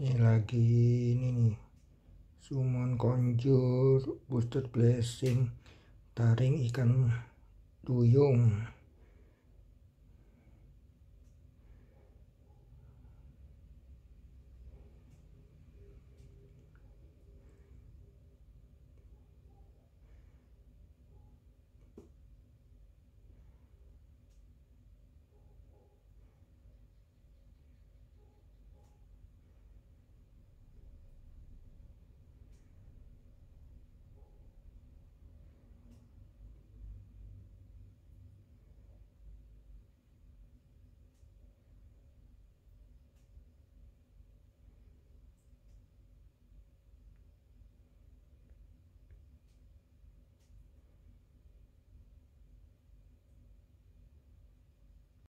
ini lagi ini nih summon konjur booster blessing taring ikan duyung